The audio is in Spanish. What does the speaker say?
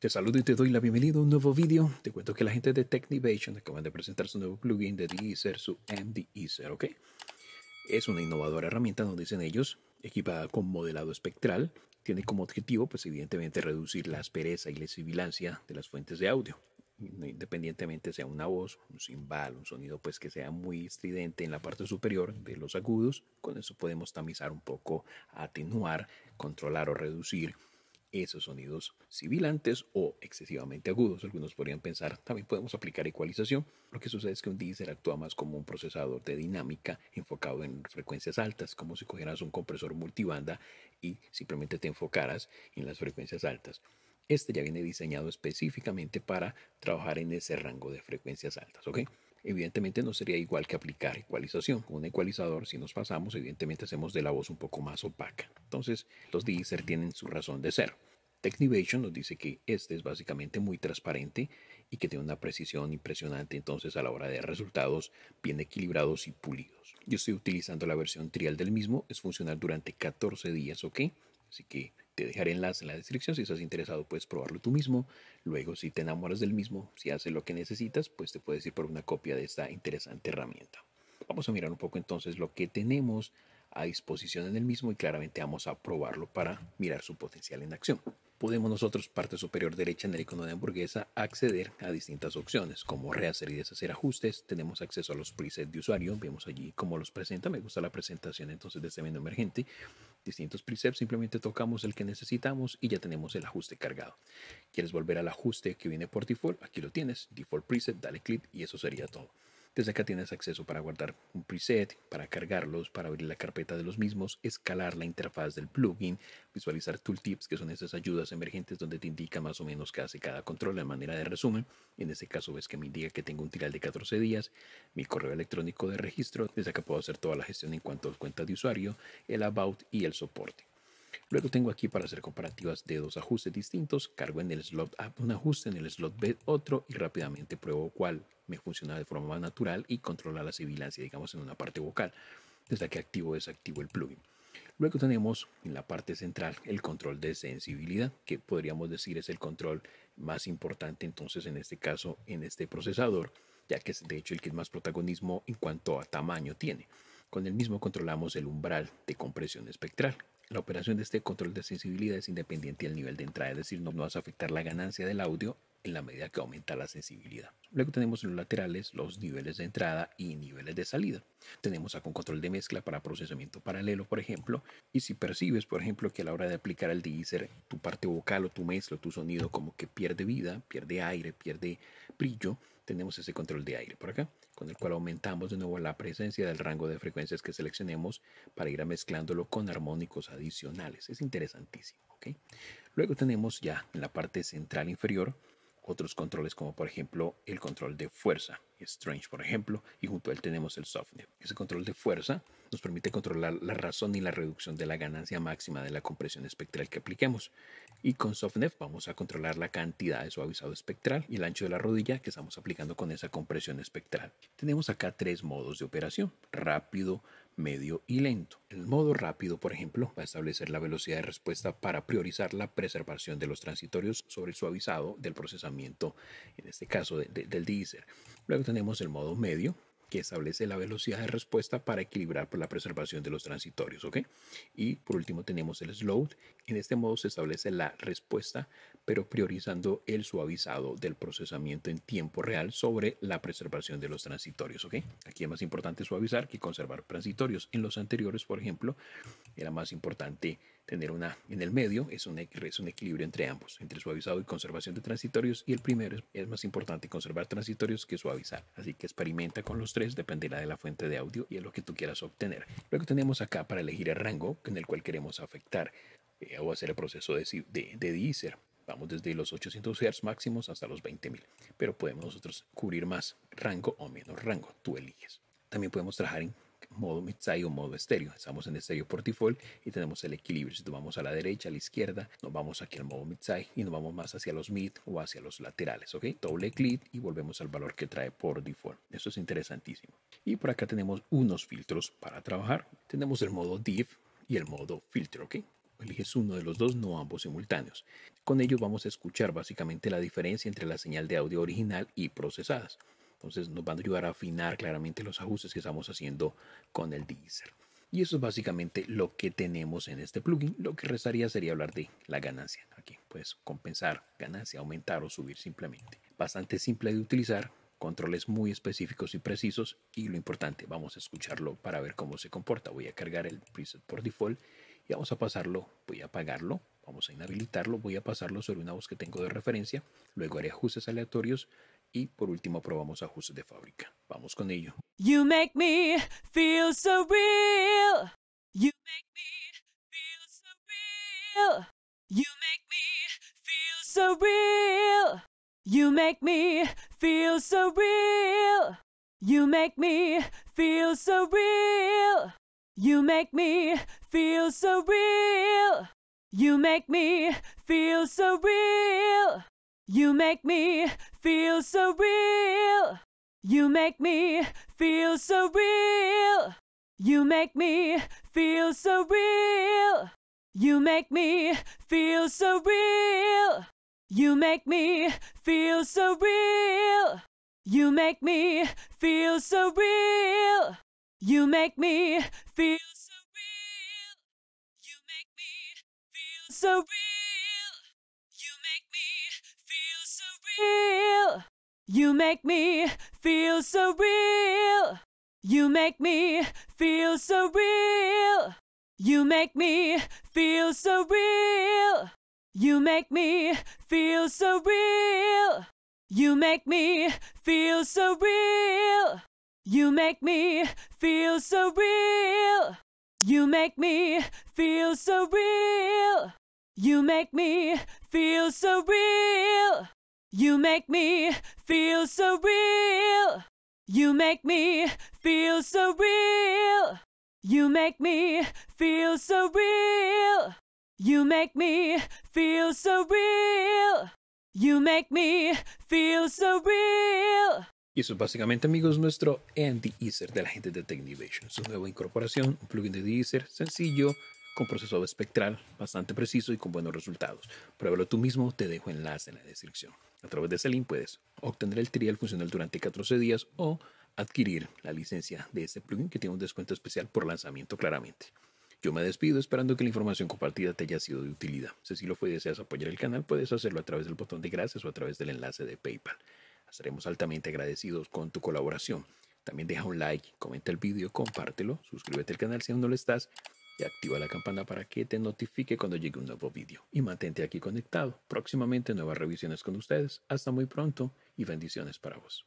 Te saludo y te doy la bienvenida a un nuevo vídeo. Te cuento que la gente de Technivation acaban de presentar su nuevo plugin de Deezer, su MDEaser, ¿ok? Es una innovadora herramienta, nos dicen ellos, equipada con modelado espectral. Tiene como objetivo, pues evidentemente, reducir la aspereza y la sibilancia de las fuentes de audio. Independientemente sea una voz, un cimbal, un sonido pues que sea muy estridente en la parte superior de los agudos, con eso podemos tamizar un poco, atenuar, controlar o reducir esos sonidos sibilantes o excesivamente agudos. Algunos podrían pensar, también podemos aplicar ecualización. Lo que sucede es que un diésel actúa más como un procesador de dinámica enfocado en frecuencias altas, como si cogieras un compresor multibanda y simplemente te enfocaras en las frecuencias altas. Este ya viene diseñado específicamente para trabajar en ese rango de frecuencias altas, ¿ok? Evidentemente no sería igual que aplicar ecualización. Con un ecualizador, si nos pasamos, evidentemente hacemos de la voz un poco más opaca. Entonces, los deezer tienen su razón de ser. Technivation nos dice que este es básicamente muy transparente y que tiene una precisión impresionante, entonces a la hora de resultados bien equilibrados y pulidos. Yo estoy utilizando la versión trial del mismo, es funcional durante 14 días, ¿ok? Así que te dejaré enlace en la descripción si estás interesado, puedes probarlo tú mismo. Luego, si te enamoras del mismo, si hace lo que necesitas, pues te puedes ir por una copia de esta interesante herramienta. Vamos a mirar un poco entonces lo que tenemos a disposición en el mismo y claramente vamos a probarlo para mirar su potencial en acción. Podemos nosotros, parte superior derecha en el icono de hamburguesa, acceder a distintas opciones como rehacer y deshacer ajustes. Tenemos acceso a los presets de usuario, vemos allí cómo los presenta. Me gusta la presentación entonces de este menú emergente distintos presets, simplemente tocamos el que necesitamos y ya tenemos el ajuste cargado. ¿Quieres volver al ajuste que viene por default? Aquí lo tienes, default preset, dale clic y eso sería todo. Desde acá tienes acceso para guardar un preset, para cargarlos, para abrir la carpeta de los mismos, escalar la interfaz del plugin, visualizar tooltips, que son esas ayudas emergentes donde te indica más o menos qué hace cada control de manera de resumen. En este caso ves que me indica que tengo un tiral de 14 días, mi correo electrónico de registro, desde acá puedo hacer toda la gestión en cuanto a cuenta de usuario, el about y el soporte. Luego tengo aquí para hacer comparativas de dos ajustes distintos, cargo en el slot A un ajuste, en el slot B otro y rápidamente pruebo cuál me funciona de forma más natural y controla la sibilancia, digamos, en una parte vocal. Desde que activo o desactivo el plugin. Luego tenemos en la parte central el control de sensibilidad, que podríamos decir es el control más importante entonces en este caso en este procesador, ya que es de hecho el que más protagonismo en cuanto a tamaño tiene. Con el mismo controlamos el umbral de compresión espectral. La operación de este control de sensibilidad es independiente del nivel de entrada, es decir, no, no vas a afectar la ganancia del audio en la medida que aumenta la sensibilidad. Luego tenemos en los laterales, los niveles de entrada y niveles de salida. Tenemos a un control de mezcla para procesamiento paralelo, por ejemplo. Y si percibes, por ejemplo, que a la hora de aplicar el deezer, tu parte vocal o tu mezcla tu sonido como que pierde vida, pierde aire, pierde brillo, tenemos ese control de aire por acá, con el cual aumentamos de nuevo la presencia del rango de frecuencias que seleccionemos para ir a mezclándolo con armónicos adicionales. Es interesantísimo. ¿ok? Luego tenemos ya en la parte central inferior otros controles como por ejemplo el control de fuerza, Strange por ejemplo, y junto a él tenemos el softnet. Ese control de fuerza nos permite controlar la razón y la reducción de la ganancia máxima de la compresión espectral que apliquemos. Y con softnet vamos a controlar la cantidad de suavizado espectral y el ancho de la rodilla que estamos aplicando con esa compresión espectral. Tenemos acá tres modos de operación, rápido, medio y lento. El modo rápido, por ejemplo, va a establecer la velocidad de respuesta para priorizar la preservación de los transitorios sobre el suavizado del procesamiento, en este caso del diésel. Luego tenemos el modo medio, que establece la velocidad de respuesta para equilibrar por pues, la preservación de los transitorios. ¿ok? Y por último tenemos el slow. En este modo se establece la respuesta, pero priorizando el suavizado del procesamiento en tiempo real sobre la preservación de los transitorios. Aquí es más importante suavizar que conservar transitorios. En los anteriores, por ejemplo, era más importante tener una en el medio es un, es un equilibrio entre ambos, entre suavizado y conservación de transitorios, y el primero es, más importante conservar transitorios que suavizar. Así que experimenta con los tres, dependerá de la fuente de audio y de lo que tú quieras obtener. Luego tenemos acá para elegir el rango en el cual queremos afectar eh, o hacer el proceso de, de, de deezer. Vamos desde los 800 Hz máximos hasta los 20.000, pero podemos nosotros cubrir más rango o menos rango, tú eliges. También podemos trabajar en modo mid-side o modo estéreo. Estamos en estéreo por default y tenemos el equilibrio. Si nos vamos a la derecha, a la izquierda, nos vamos aquí al modo mid-side y nos vamos más hacia los mid o hacia los laterales. ¿ok? Doble clic y volvemos al valor que trae por default. Eso es interesantísimo. Y por acá tenemos unos filtros para trabajar. Tenemos el modo div y el modo filtro. ¿ok? eliges uno de los dos, no ambos simultáneos. Con ello vamos a escuchar básicamente la diferencia entre la señal de audio original y procesadas. Entonces nos van a ayudar a afinar claramente los ajustes que estamos haciendo con el Deezer. Y eso es básicamente lo que tenemos en este plugin. Lo que restaría sería hablar de la ganancia. Aquí puedes compensar ganancia, aumentar o subir simplemente. Bastante simple de utilizar, controles muy específicos y precisos y lo importante, vamos a escucharlo para ver cómo se comporta. Voy a cargar el preset por default y vamos a pasarlo, voy a apagarlo, vamos a inhabilitarlo, voy a pasarlo sobre una voz que tengo de referencia, luego haré ajustes aleatorios y por último probamos ajustes de fábrica. Vamos con ello. You make me feel so real. You make me feel so real. You make me feel so real. You make me feel so real. You make me feel so real. You make me feel so real. You make me feel so real. You make me feel so real. You make me feel so real. You make me feel so real. You make me feel so real. You make me feel so real. You make me feel so real. You make me feel so real. You make me feel so real. feel. You make me feel so real. You make me feel so real. You make me feel so real. You make me feel so real. You make me feel so real. You make me feel so real. You make me feel so real. You make me feel so real. You make me feel so real. You make me feel You make me feel You make me feel You make me feel Y eso es básicamente, amigos, nuestro Andy Easer de la gente de Technivation. Su nueva incorporación, un plugin de Easer, sencillo, con procesador espectral bastante preciso y con buenos resultados. Pruébalo tú mismo, te dejo enlace en la descripción. A través de ese link puedes obtener el trial funcional durante 14 días o adquirir la licencia de este plugin que tiene un descuento especial por lanzamiento claramente. Yo me despido esperando que la información compartida te haya sido de utilidad. Si lo fue y deseas apoyar el canal, puedes hacerlo a través del botón de gracias o a través del enlace de PayPal. Estaremos altamente agradecidos con tu colaboración. También deja un like, comenta el vídeo, compártelo, suscríbete al canal si aún no lo estás y activa la campana para que te notifique cuando llegue un nuevo video. Y mantente aquí conectado. Próximamente nuevas revisiones con ustedes. Hasta muy pronto y bendiciones para vos.